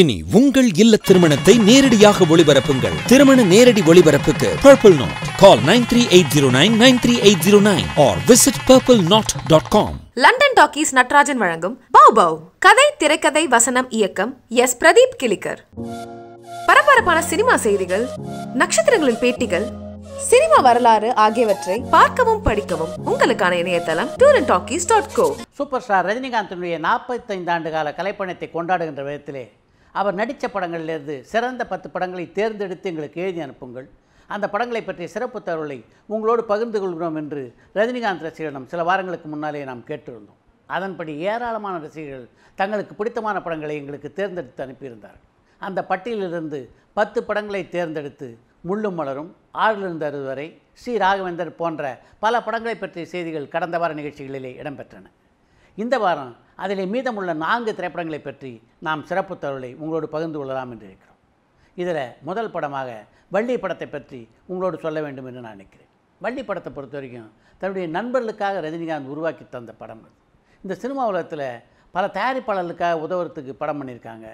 இனி உங்கள் இல்ல திருமணத்தை நேரடியாக ஒளிபரப்புங்கள் திருமண நேரடி ஒளிபரப்புக்கு purple knot call nine three eight zero nine nine three eight zero nine or visit purple knot dot com London talkies Natarajan வழங்கும் பவ் கதை திரைக்கதை வசனம் இயக்கம் எஸ் பிரதீப் கிளிக்கர் பரபரப்பான சினிமா செய்திகள் நட்சத்திரங்களின் பேட்டிகள் சினிமா வரலாறு ஆகியவற்றை பார்க்கவும் படிக்கவும் உங்களுக்கான இணையதளம் touring talkies dot co super star ரஜினிகாந்தனுடைய நாற்பத்தைந்து ஆண்டு கால கலைப்பணத்தை கொண்டாடுகின்ற விதத்திலே அவர் நடித்த படங்களிலிருந்து சிறந்த பத்து படங்களை தேர்ந்தெடுத்து எங்களுக்கு எழுதி அனுப்புங்கள் அந்த படங்களை பற்றிய சிறப்பு தகவலை உங்களோடு பகிர்ந்து கொள்கிறோம் என்று ரஜினிகாந்த் ரசிகரிடம் சில வாரங்களுக்கு முன்னாலே நாம் கேட்டிருந்தோம் அதன்படி ஏராளமான ரசிகர்கள் தங்களுக்கு பிடித்தமான படங்களை எங்களுக்கு தேர்ந்தெடுத்து அனுப்பியிருந்தார்கள் அந்த பட்டியலிலிருந்து பத்து படங்களை தேர்ந்தெடுத்து முள்ளும் மலரும் ஆறிலிருந்து அறுவரை ஸ்ரீ ராகவேந்தர் போன்ற பல படங்களை பற்றிய செய்திகள் கடந்த வார நிகழ்ச்சிகளிலே இடம்பெற்றன இந்த வாரம் அதில் மீதமுள்ள நான்கு திரைப்படங்களை பற்றி நாம் சிறப்பு தகவலை உங்களோடு பகிர்ந்து கொள்ளலாம் என்று இருக்கிறோம் இதில் முதல் படமாக வள்ளி படத்தை பற்றி உங்களோடு சொல்ல வேண்டும் என்று நான் நினைக்கிறேன் வள்ளி படத்தை பொறுத்த வரைக்கும் தன்னுடைய நண்பர்களுக்காக ரஜினிகாந்த் உருவாக்கி தந்த படம் அது இந்த சினிமா உலகத்தில் பல தயாரிப்பாளர்களுக்காக உதவுறதுக்கு படம் பண்ணியிருக்காங்க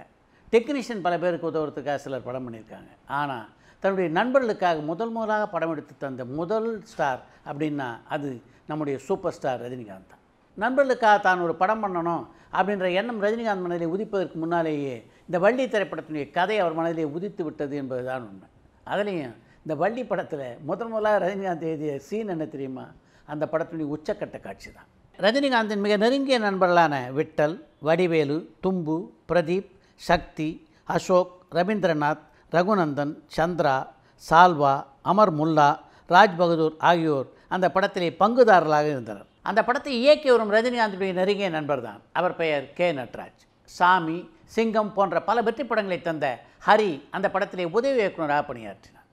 டெக்னீஷியன் பல பேருக்கு உதவுறதுக்காக சிலர் படம் பண்ணியிருக்காங்க ஆனால் தன்னுடைய நண்பர்களுக்காக முதல் முதலாக படம் எடுத்து தந்த முதல் ஸ்டார் அப்படின்னா அது நம்முடைய சூப்பர் ஸ்டார் ரஜினிகாந்த் தான் நண்பர்களுக்காக தான் ஒரு படம் பண்ணணும் அப்படின்ற எண்ணம் ரஜினிகாந்த் மனதிலே உதிப்பதற்கு முன்னாலேயே இந்த வள்ளி திரைப்படத்தினுடைய கதை அவர் மனதிலே உதித்து விட்டது என்பது தான் உண்மை அதுலேயும் இந்த வள்ளி படத்தில் முதன் முதலாக ரஜினிகாந்த் எழுதிய சீன் என்ன தெரியுமா அந்த படத்தினுடைய உச்சக்கட்ட காட்சி தான் ரஜினிகாந்தின் மிக நெருங்கிய நண்பர்களான விட்டல் வடிவேலு தும்பு பிரதீப் சக்தி அசோக் ரவீந்திரநாத் ரகுநந்தன் சந்திரா சால்வா அமர் முல்லா ராஜ்பகதூர் ஆகியோர் அந்த படத்திலே பங்குதாரர்களாக இருந்தனர் அந்த படத்தை இயக்கி வரும் ரஜினிகாந்துடைய நெருங்கிய நண்பர் தான் அவர் பெயர் கே நட்ராஜ் சாமி சிங்கம் போன்ற பல வெற்றி படங்களை தந்த ஹரி அந்த படத்திலே உதவி இயக்குநராக பணியாற்றினார்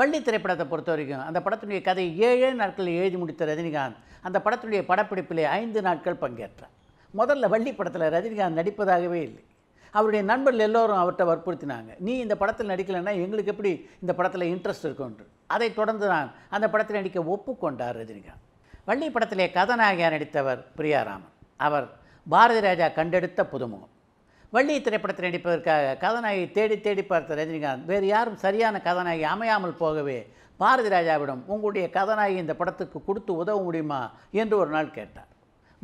வள்ளி திரைப்படத்தை பொறுத்த வரைக்கும் அந்த படத்தினுடைய கதை ஏழே நாட்களில் எழுதி முடித்த ரஜினிகாந்த் அந்த படத்தினுடைய படப்பிடிப்பிலே ஐந்து நாட்கள் பங்கேற்றார் முதல்ல வள்ளி படத்தில் ரஜினிகாந்த் நடிப்பதாகவே இல்லை அவருடைய நண்பர்கள் எல்லோரும் அவர்கிட்ட வற்புறுத்தினாங்க நீ இந்த படத்தில் நடிக்கலைன்னா எங்களுக்கு எப்படி இந்த படத்தில் இன்ட்ரெஸ்ட் என்று அதை தொடர்ந்து தான் அந்த படத்தில் நடிக்க ஒப்புக்கொண்டார் ரஜினிகாந்த் வள்ளி படத்திலே கதநாயகியாக நடித்தவர் பிரியாராமன் அவர் பாரதி ராஜா கண்டெடுத்த புதுமுகம் வள்ளி திரைப்படத்தில் நடிப்பதற்காக கதநாயகி தேடி தேடி பார்த்த ரஜினிகாந்த் வேறு யாரும் சரியான கதாநாயகி அமையாமல் போகவே பாரதி ராஜாவிடம் உங்களுடைய கதாநாயகி இந்த படத்துக்கு கொடுத்து உதவ முடியுமா என்று ஒரு நாள் கேட்டார்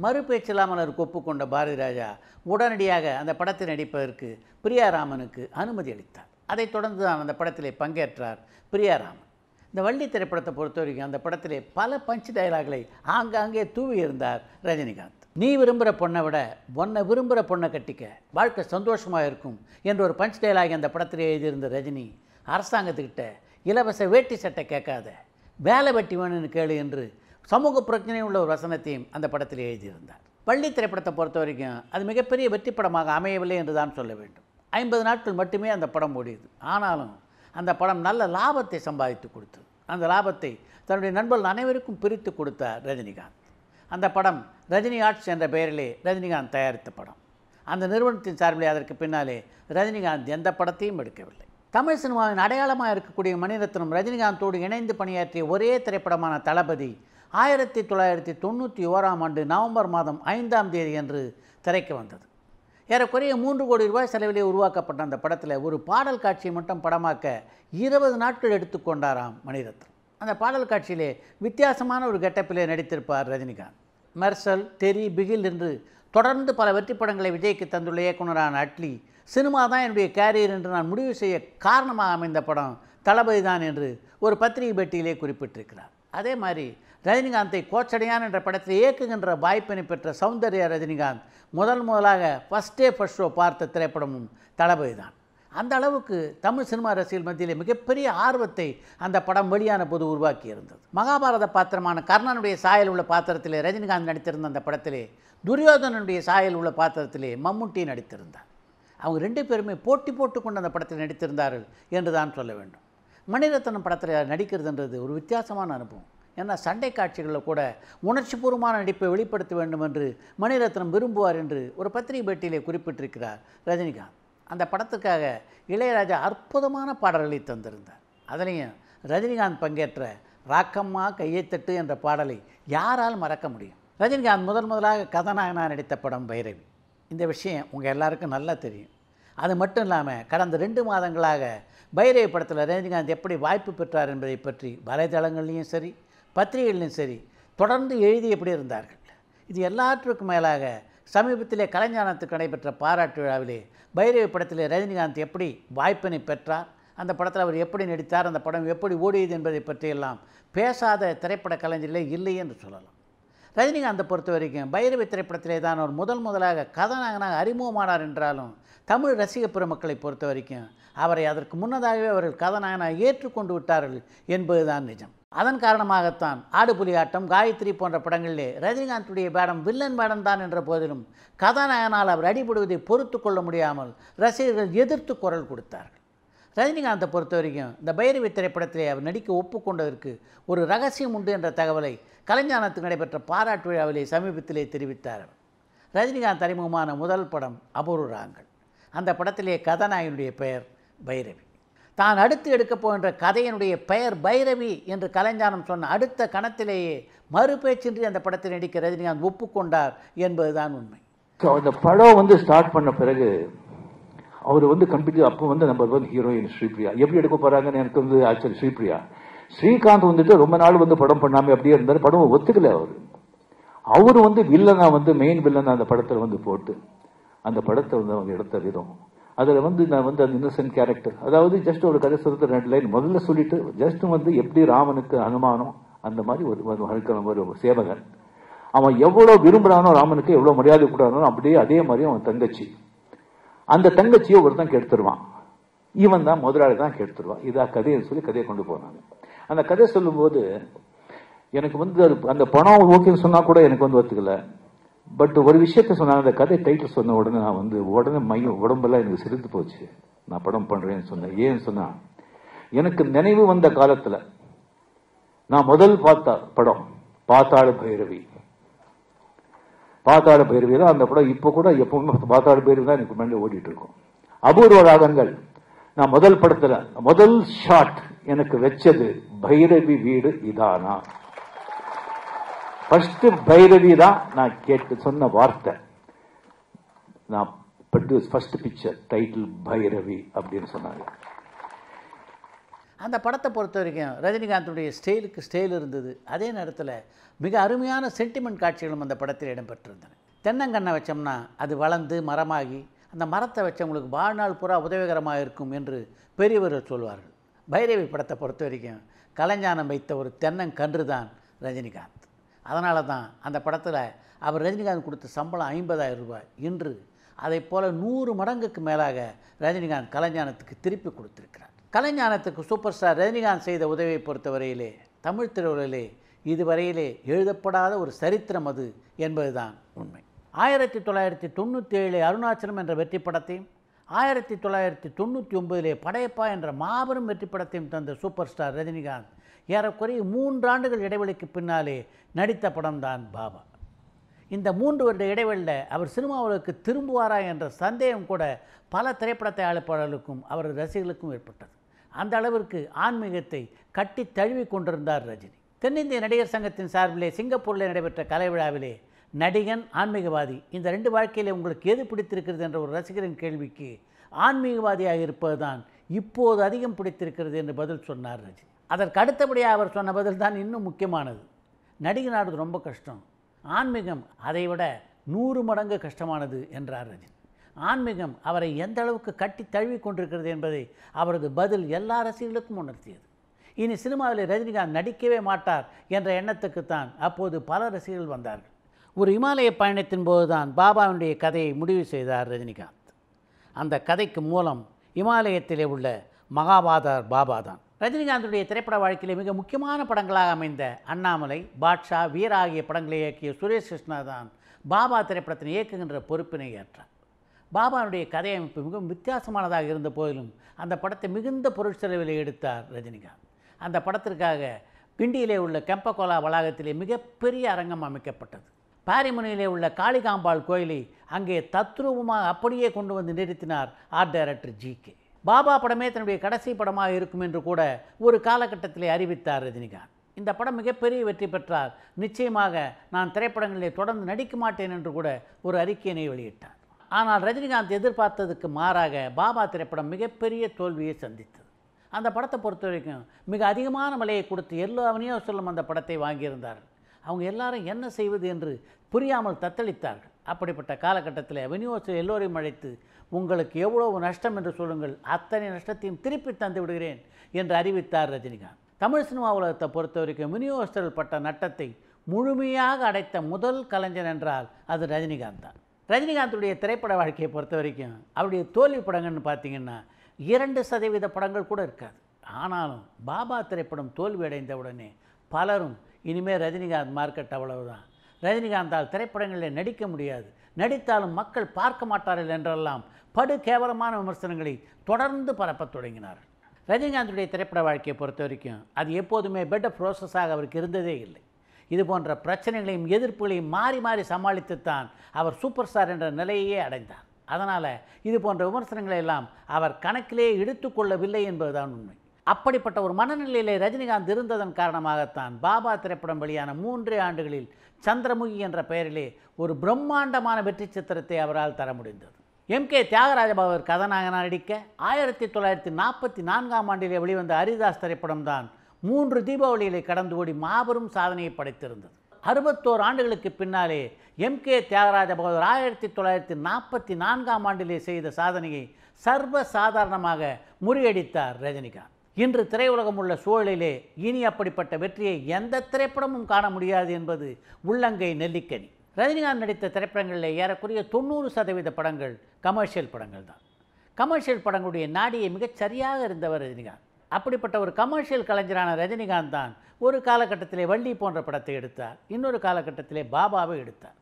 மறு பேச்சில்லாமல் அவருக்கு ஒப்புக்கொண்ட பாரதி ராஜா உடனடியாக அந்த படத்தில் நடிப்பதற்கு பிரியாராமனுக்கு அனுமதி அளித்தார் அதைத் தொடர்ந்து தான் அந்த படத்திலே பங்கேற்றார் பிரியாராமன் இந்த வள்ளி திரைப்படத்தை பொறுத்த வரைக்கும் அந்த படத்திலே பல பஞ்ச் டயலாக்களை ஆங்காங்கே தூவி இருந்தார் ரஜினிகாந்த் நீ விரும்புகிற பொண்ணை விட உன்னை விரும்புகிற பொண்ணை கட்டிக்க வாழ்க்கை சந்தோஷமாக இருக்கும் என்ற ஒரு பஞ்ச் டயலாக் அந்த படத்தில் எழுதியிருந்த ரஜினி அரசாங்கத்துக்கிட்ட இலவச வேட்டி சட்டை கேட்காத வேலை வெட்டி வேணும்னு கேளு என்று சமூக பிரச்சனை உள்ள ஒரு வசனத்தையும் அந்த படத்தில் எழுதியிருந்தார் பள்ளி திரைப்படத்தை பொறுத்த வரைக்கும் அது மிகப்பெரிய வெற்றி படமாக அமையவில்லை என்று தான் சொல்ல வேண்டும் ஐம்பது நாட்கள் மட்டுமே அந்த படம் ஓடியது ஆனாலும் அந்த படம் நல்ல லாபத்தை சம்பாதித்து கொடுத்தது அந்த லாபத்தை தன்னுடைய நண்பர்கள் அனைவருக்கும் பிரித்து கொடுத்தார் ரஜினிகாந்த் அந்த படம் ரஜினி ஆர்ட்ஸ் என்ற பெயரிலே ரஜினிகாந்த் தயாரித்த படம் அந்த நிறுவனத்தின் சார்பில் அதற்கு பின்னாலே ரஜினிகாந்த் எந்த படத்தையும் எடுக்கவில்லை தமிழ் சினிமாவின் அடையாளமாக இருக்கக்கூடிய மணிரத்னம் ரஜினிகாந்தோடு இணைந்து பணியாற்றிய ஒரே திரைப்படமான தளபதி ஆயிரத்தி தொள்ளாயிரத்தி தொண்ணூற்றி ஓராம் ஆண்டு நவம்பர் மாதம் ஐந்தாம் தேதி என்று திரைக்கு வந்தது ஏறக்குறைய மூன்று கோடி ரூபாய் செலவிலே உருவாக்கப்பட்ட அந்த படத்தில் ஒரு பாடல் காட்சியை மட்டும் படமாக்க இருபது நாட்கள் எடுத்துக்கொண்டாராம் மணிரத்னம் அந்த பாடல் காட்சியிலே வித்தியாசமான ஒரு கெட்டப்பிலே நடித்திருப்பார் ரஜினிகாந்த் மெர்சல் தெரி பிகில் என்று தொடர்ந்து பல வெற்றி படங்களை விஜய்க்கு தந்துள்ள இயக்குனரான அட்லி சினிமா தான் என்னுடைய கேரியர் என்று நான் முடிவு செய்ய காரணமாக அமைந்த படம் தளபதி தான் என்று ஒரு பத்திரிகை பேட்டியிலே குறிப்பிட்டிருக்கிறார் அதே மாதிரி ரஜினிகாந்தை கோச்சடையான் என்ற படத்தை இயக்குகின்ற வாய்ப்பினை பெற்ற சௌந்தர்யா ரஜினிகாந்த் முதல் முதலாக ஃபஸ்ட் டே ஃபஸ்ட் ஷோ பார்த்த திரைப்படமும் தளபதி தான் அந்த அளவுக்கு தமிழ் சினிமா ரசிகர்கள் மத்தியில் மிகப்பெரிய ஆர்வத்தை அந்த படம் வெளியான போது உருவாக்கி இருந்தது மகாபாரத பாத்திரமான கர்ணனுடைய சாயல் உள்ள பாத்திரத்திலே ரஜினிகாந்த் நடித்திருந்த அந்த படத்திலே துரியோதனனுடைய சாயல் உள்ள பாத்திரத்திலே மம்முட்டி நடித்திருந்தார் அவங்க ரெண்டு பேருமே போட்டி போட்டு கொண்டு அந்த படத்தில் நடித்திருந்தார்கள் என்று தான் சொல்ல வேண்டும் மணிரத்னம் படத்தில் நடிக்கிறதுன்றது ஒரு வித்தியாசமான அனுபவம் ஏன்னா சண்டை காட்சிகளில் கூட உணர்ச்சிபூர்வமான நடிப்பை வெளிப்படுத்த வேண்டும் என்று மணிரத்னம் விரும்புவார் என்று ஒரு பத்திரிகை பேட்டியிலே குறிப்பிட்டிருக்கிறார் ரஜினிகாந்த் அந்த படத்துக்காக இளையராஜா அற்புதமான பாடல்களை தந்திருந்தார் அதிலையும் ரஜினிகாந்த் பங்கேற்ற ராக்கம்மா கையைத்தட்டு என்ற பாடலை யாரால் மறக்க முடியும் ரஜினிகாந்த் முதன் முதலாக கதாநாயகனாக நடித்த படம் பைரவி இந்த விஷயம் உங்கள் எல்லாருக்கும் நல்லா தெரியும் அது மட்டும் இல்லாமல் கடந்த ரெண்டு மாதங்களாக பைரவி படத்தில் ரஜினிகாந்த் எப்படி வாய்ப்பு பெற்றார் என்பதை பற்றி வலைதளங்கள்லேயும் சரி பத்திரிகைகள்லையும் சரி தொடர்ந்து எழுதி எப்படி இருந்தார்கள் இது எல்லாற்றுக்கும் மேலாக சமீபத்திலே கலைஞானத்துக்கு நடைபெற்ற பாராட்டு விழாவிலே பைரவி படத்தில் ரஜினிகாந்த் எப்படி வாய்ப்பினை பெற்றார் அந்த படத்தில் அவர் எப்படி நடித்தார் அந்த படம் எப்படி ஓடியது என்பதை பற்றியெல்லாம் பேசாத திரைப்பட கலைஞர்களே இல்லை என்று சொல்லலாம் ரஜினிகாந்தை பொறுத்த வரைக்கும் பைரவி திரைப்படத்திலே தான் ஒரு முதல் முதலாக கதாநாயகனாக அறிமுகமானார் என்றாலும் தமிழ் ரசிக பெருமக்களை பொறுத்த வரைக்கும் அவரை அதற்கு முன்னதாகவே அவர்கள் கதாநாயகனாக ஏற்றுக்கொண்டு விட்டார்கள் என்பதுதான் நிஜம் அதன் காரணமாகத்தான் ஆடுபுலி ஆட்டம் காயத்ரி போன்ற படங்களிலே ரஜினிகாந்துடைய பேடம் வில்லன் பேடம் தான் என்ற போதிலும் கதாநாயகனால் அவர் அடிபடுவதை பொறுத்து கொள்ள முடியாமல் ரசிகர்கள் எதிர்த்து குரல் கொடுத்தார்கள் ரஜினிகாந்தை பொறுத்த வரைக்கும் இந்த பைரவி திரைப்படத்தில் அவர் நடிக்க ஒப்புக்கொண்டதற்கு ஒரு ரகசியம் உண்டு என்ற தகவலை கலைஞானத்துக்கு நடைபெற்ற பாராட்டு விழாவிலே சமீபத்திலே தெரிவித்தார் ரஜினிகாந்த் அறிமுகமான முதல் படம் அபூர்வராங்கள் அந்த படத்திலே கதாநாயகனுடைய பெயர் பைரவி தான் அடுத்து எடுக்கப் போகின்ற கதையினுடைய பெயர் பைரவி என்று கலைஞானம் சொன்ன அடுத்த கணத்திலேயே மறுபேச்சின்றி அந்த படத்தில் நடிக்க ரஜினிகாந்த் ஒப்புக்கொண்டார் என்பதுதான் உண்மை அந்த படம் வந்து ஸ்டார்ட் பண்ண பிறகு அவர் வந்து கம்பெனி அப்போ வந்து நம்பர் ஒன் ஹீரோயின் ஸ்ரீபிரியா எப்படி எடுக்க போறாங்கன்னு எனக்கு வந்து ஆச்சரிய ஸ்ரீபிரியா ஸ்ரீகாந்த் வந்துட்டு ரொம்ப நாள் வந்து படம் பண்ணாமல் அப்படியே இருந்தார் படம் ஒத்துக்கல அவர் அவர் வந்து வில்லனா வந்து மெயின் வில்லனா அந்த படத்தில் வந்து போட்டு அந்த படத்தை வந்து அவங்க எடுத்த விதம் அதில் வந்து நான் வந்து அந்த இன்னசென்ட் கேரக்டர் அதாவது ஜஸ்ட் ஒரு கதை சொல்றது ரெண்டு லைன் முதல்ல சொல்லிட்டு ஜஸ்ட் வந்து எப்படி ராமனுக்கு அனுமானம் அந்த மாதிரி ஒரு மாதிரி ஒரு சேவகன் அவன் எவ்வளோ விரும்புகிறானோ ராமனுக்கு எவ்வளோ மரியாதை கூடானோ அப்படியே அதே மாதிரி அவன் தங்கச்சி அந்த தங்கச்சியை ஒருத்தன் கெடுத்துருவான் இவன் தான் முதலாளி தான் கெடுத்துருவான் இதா கதைன்னு சொல்லி கதையை கொண்டு போனாங்க அந்த கதை சொல்லும்போது எனக்கு வந்து அது அந்த பணம் ஓகேன்னு சொன்னா கூட எனக்கு வந்து ஒத்துக்கல பட் ஒரு விஷயத்த சொன்னாங்க அந்த கதை டைட்டில் சொன்ன உடனே நான் வந்து உடனே மையம் உடம்பெல்லாம் எனக்கு சிரித்து போச்சு நான் படம் பண்றேன்னு சொன்னேன் ஏன்னு சொன்னா எனக்கு நினைவு வந்த காலத்துல நான் முதல் பார்த்த படம் பாத்தாள பைரவி பாத்தாள பைரவி தான் அந்த படம் இப்போ கூட எப்பவுமே பாத்தாள பயிர்வு தான் எனக்கு முன்னாடி ஓடிட்டு இருக்கும் அபூர்வ ராகங்கள் நான் முதல் படத்தில் முதல் ஷாட் எனக்கு வச்சது பைரவி வீடு இதானா ஃபர்ஸ்ட் பைரவி தான் நான் கேட்டு சொன்ன வார்த்தை நான் produce first picture title Bhairavi அப்படின்னு சொன்னாங்க அந்த படத்தை பொறுத்த வரைக்கும் ரஜினிகாந்தனுடைய ஸ்டைலுக்கு ஸ்டைல் இருந்தது அதே நேரத்தில் மிக அருமையான சென்டிமெண்ட் காட்சிகளும் அந்த படத்தில் இடம்பெற்றிருந்தன தென்னங்கண்ணை வச்சோம்னா அது வளர்ந்து மரமாகி அந்த மரத்தை வச்சவங்களுக்கு வாழ்நாள் பூரா உதவிகரமாக இருக்கும் என்று பெரியவர்கள் சொல்வார்கள் பைரவி படத்தை பொறுத்த வரைக்கும் கலைஞானம் வைத்த ஒரு தென்னங்கன்று தான் ரஜினிகாந்த் அதனால தான் அந்த படத்தில் அவர் ரஜினிகாந்த் கொடுத்த சம்பளம் ஐம்பதாயிரம் ரூபாய் இன்று அதை போல் நூறு மடங்குக்கு மேலாக ரஜினிகாந்த் கலைஞானத்துக்கு திருப்பி கொடுத்துருக்கிறார் கலைஞானத்துக்கு சூப்பர் ஸ்டார் ரஜினிகாந்த் செய்த உதவியை பொறுத்தவரையிலே தமிழ் திருவிழிலே இதுவரையிலே எழுதப்படாத ஒரு சரித்திரம் அது என்பதுதான் உண்மை ஆயிரத்தி தொள்ளாயிரத்தி தொண்ணூற்றி ஏழு அருணாச்சலம் என்ற வெற்றி படத்தையும் ஆயிரத்தி தொள்ளாயிரத்தி தொண்ணூற்றி ஒன்பதிலே படையப்பா என்ற மாபெரும் வெற்றி படத்தையும் தந்த சூப்பர் ஸ்டார் ரஜினிகாந்த் ஏறக்குறைய மூன்றாண்டுகள் இடைவெளிக்கு பின்னாலே நடித்த படம்தான் பாபா இந்த மூன்று வருட இடைவெளியில் அவர் சினிமாவுக்கு திரும்புவாரா என்ற சந்தேகம் கூட பல திரைப்படத்தை தயாரிப்பாளர்களுக்கும் அவரது ரசிகர்களுக்கும் ஏற்பட்டது அந்த அளவிற்கு ஆன்மீகத்தை கட்டி தழுவி கொண்டிருந்தார் ரஜினி தென்னிந்திய நடிகர் சங்கத்தின் சார்பிலே சிங்கப்பூரில் நடைபெற்ற கலை விழாவிலே நடிகன் ஆன்மீகவாதி இந்த ரெண்டு வாழ்க்கையிலே உங்களுக்கு எது பிடித்திருக்கிறது என்ற ஒரு ரசிகரின் கேள்விக்கு ஆன்மீகவாதியாக இருப்பது தான் இப்போது அதிகம் பிடித்திருக்கிறது என்று பதில் சொன்னார் ரஜினி அதற்கு அடுத்தபடியாக அவர் சொன்ன பதில் தான் இன்னும் முக்கியமானது நடிகனாடுவது ரொம்ப கஷ்டம் ஆன்மீகம் அதைவிட நூறு மடங்கு கஷ்டமானது என்றார் ரஜினி ஆன்மீகம் அவரை எந்த அளவுக்கு கட்டி தழுவி கொண்டிருக்கிறது என்பதை அவரது பதில் எல்லா ரசிகர்களுக்கும் உணர்த்தியது இனி சினிமாவில் ரஜினிகாந்த் நடிக்கவே மாட்டார் என்ற எண்ணத்துக்குத்தான் அப்போது பல ரசிகர்கள் வந்தார்கள் ஒரு இமாலய பயணத்தின் போதுதான் பாபாவினுடைய கதையை முடிவு செய்தார் ரஜினிகாந்த் அந்த கதைக்கு மூலம் இமாலயத்திலே உள்ள மகாபாதார் பாபா தான் ரஜினிகாந்துடைய திரைப்பட வாழ்க்கையில் மிக முக்கியமான படங்களாக அமைந்த அண்ணாமலை பாட்ஷா வீர் ஆகிய படங்களை இயக்கிய சுரேஷ் கிருஷ்ணா தான் பாபா திரைப்படத்தின் இயக்குகின்ற பொறுப்பினை ஏற்றார் பாபாவுடைய கதையமைப்பு மிகவும் வித்தியாசமானதாக இருந்த போதிலும் அந்த படத்தை மிகுந்த பொருட்செலவில் எடுத்தார் ரஜினிகாந்த் அந்த படத்திற்காக பிண்டியிலே உள்ள கெம்பகோலா வளாகத்திலே மிகப்பெரிய அரங்கம் அமைக்கப்பட்டது பாரிமுனையிலே உள்ள காளிகாம்பாள் கோயிலை அங்கே தத்ரூபமாக அப்படியே கொண்டு வந்து நிறுத்தினார் art director G K Baba படமே தன்னுடைய கடைசி படமாக இருக்கும் என்று கூட ஒரு காலகட்டத்திலே அறிவித்தார் ரஜினிகாந்த் இந்த படம் மிகப்பெரிய வெற்றி பெற்றார் நிச்சயமாக நான் திரைப்படங்களிலே தொடர்ந்து நடிக்க மாட்டேன் என்று கூட ஒரு அறிக்கையினை வெளியிட்டார் ஆனால் ரஜினிகாந்த் எதிர்பார்த்ததுக்கு மாறாக பாபா திரைப்படம் மிகப்பெரிய தோல்வியை சந்தித்தது அந்த படத்தை பொறுத்த வரைக்கும் மிக அதிகமான மலையை கொடுத்து எல்லா சொல்லும் அந்த படத்தை வாங்கியிருந்தார்கள் அவங்க எல்லாரும் என்ன செய்வது என்று புரியாமல் தத்தளித்தார்கள் அப்படிப்பட்ட காலகட்டத்தில் விநியோகத்தில் எல்லோரையும் அழைத்து உங்களுக்கு எவ்வளவு நஷ்டம் என்று சொல்லுங்கள் அத்தனை நஷ்டத்தையும் திருப்பி தந்து விடுகிறேன் என்று அறிவித்தார் ரஜினிகாந்த் தமிழ் சினிமா உலகத்தை பொறுத்த வரைக்கும் விநியோகஸ்தர்கள் பட்ட நட்டத்தை முழுமையாக அடைத்த முதல் கலைஞர் என்றால் அது ரஜினிகாந்த் தான் ரஜினிகாந்துடைய திரைப்பட வாழ்க்கையை பொறுத்த வரைக்கும் அவருடைய தோல்வி படங்கள்னு பார்த்தீங்கன்னா இரண்டு சதவீத படங்கள் கூட இருக்காது ஆனாலும் பாபா திரைப்படம் தோல்வி அடைந்த உடனே பலரும் இனிமேல் ரஜினிகாந்த் மார்க்கெட் அவ்வளவுதான் ரஜினிகாந்தால் திரைப்படங்களில் நடிக்க முடியாது நடித்தாலும் மக்கள் பார்க்க மாட்டார்கள் என்றெல்லாம் படு கேவலமான விமர்சனங்களை தொடர்ந்து பரப்ப தொடங்கினார் ரஜினிகாந்துடைய திரைப்பட வாழ்க்கையை பொறுத்த வரைக்கும் அது எப்போதுமே பெட்டர் ப்ரோசஸாக அவருக்கு இருந்ததே இல்லை இது போன்ற பிரச்சனைகளையும் எதிர்ப்புகளையும் மாறி மாறி சமாளித்து தான் அவர் சூப்பர் ஸ்டார் என்ற நிலையையே அடைந்தார் அதனால் இது போன்ற விமர்சனங்களை எல்லாம் அவர் கணக்கிலே எடுத்துக்கொள்ளவில்லை என்பதுதான் உண்மை அப்படிப்பட்ட ஒரு மனநிலையிலே ரஜினிகாந்த் இருந்ததன் காரணமாகத்தான் பாபா திரைப்படம் வெளியான மூன்றே ஆண்டுகளில் சந்திரமுகி என்ற பெயரிலே ஒரு பிரம்மாண்டமான வெற்றி சித்திரத்தை அவரால் தர முடிந்தது எம் கே தியாகராஜபாபர் கதாநாயகனாக நடிக்க ஆயிரத்தி தொள்ளாயிரத்தி நாற்பத்தி நான்காம் ஆண்டிலே வெளிவந்த ஹரிதாஸ் திரைப்படம் தான் மூன்று தீபாவளிகளை கடந்து ஓடி மாபெரும் சாதனையை படைத்திருந்தது அறுபத்தோரு ஆண்டுகளுக்கு பின்னாலே எம் கே தியாகராஜ பகவதர் ஆயிரத்தி தொள்ளாயிரத்தி நாற்பத்தி நான்காம் ஆண்டிலே செய்த சாதனையை சர்வ சாதாரணமாக முறியடித்தார் ரஜினிகாந்த் இன்று திரையுலகம் உள்ள சூழலிலே இனி அப்படிப்பட்ட வெற்றியை எந்த திரைப்படமும் காண முடியாது என்பது உள்ளங்கை நெல்லிக்கனி ரஜினிகாந்த் நடித்த திரைப்படங்களில் ஏறக்குறைய தொண்ணூறு சதவீத படங்கள் கமர்ஷியல் படங்கள் தான் கமர்ஷியல் படங்களுடைய நாடியை மிகச் சரியாக இருந்தவர் ரஜினிகாந்த் அப்படிப்பட்ட ஒரு கமர்ஷியல் கலைஞரான ரஜினிகாந்த் தான் ஒரு காலகட்டத்திலே வள்ளி போன்ற படத்தை எடுத்தார் இன்னொரு காலகட்டத்திலே பாபாவை எடுத்தார்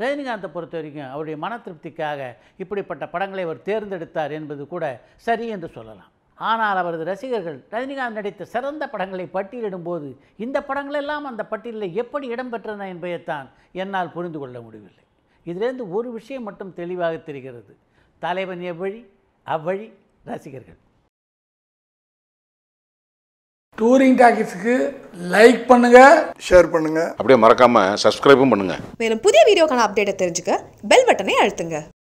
ரஜினிகாந்தை பொறுத்த வரைக்கும் அவருடைய மன திருப்திக்காக இப்படிப்பட்ட படங்களை அவர் தேர்ந்தெடுத்தார் என்பது கூட சரி என்று சொல்லலாம் ஆனால் அவரது ரசிகர்கள் ரஜினிகாந்த் நடித்த சிறந்த படங்களை பட்டியலிடும்போது இந்த படங்களெல்லாம் அந்த பட்டியலில் எப்படி இடம்பெற்றன என்பதைத்தான் என்னால் புரிந்து கொள்ள முடியவில்லை இதிலிருந்து ஒரு விஷயம் மட்டும் தெளிவாக தெரிகிறது தலைவன் எவ்வழி அவ்வழி ரசிகர்கள் டூரிங் டாக்கிஸ்க்கு லைக் பண்ணுங்க ஷேர் பண்ணுங்க அப்படியே மறக்காம சப்ஸ்கிரைபும் பண்ணுங்க மேலும் புதிய வீடியோக்கான அப்டேட்டை தெரிஞ்சுக்க பெல் பட்டனை அழுத்துங்க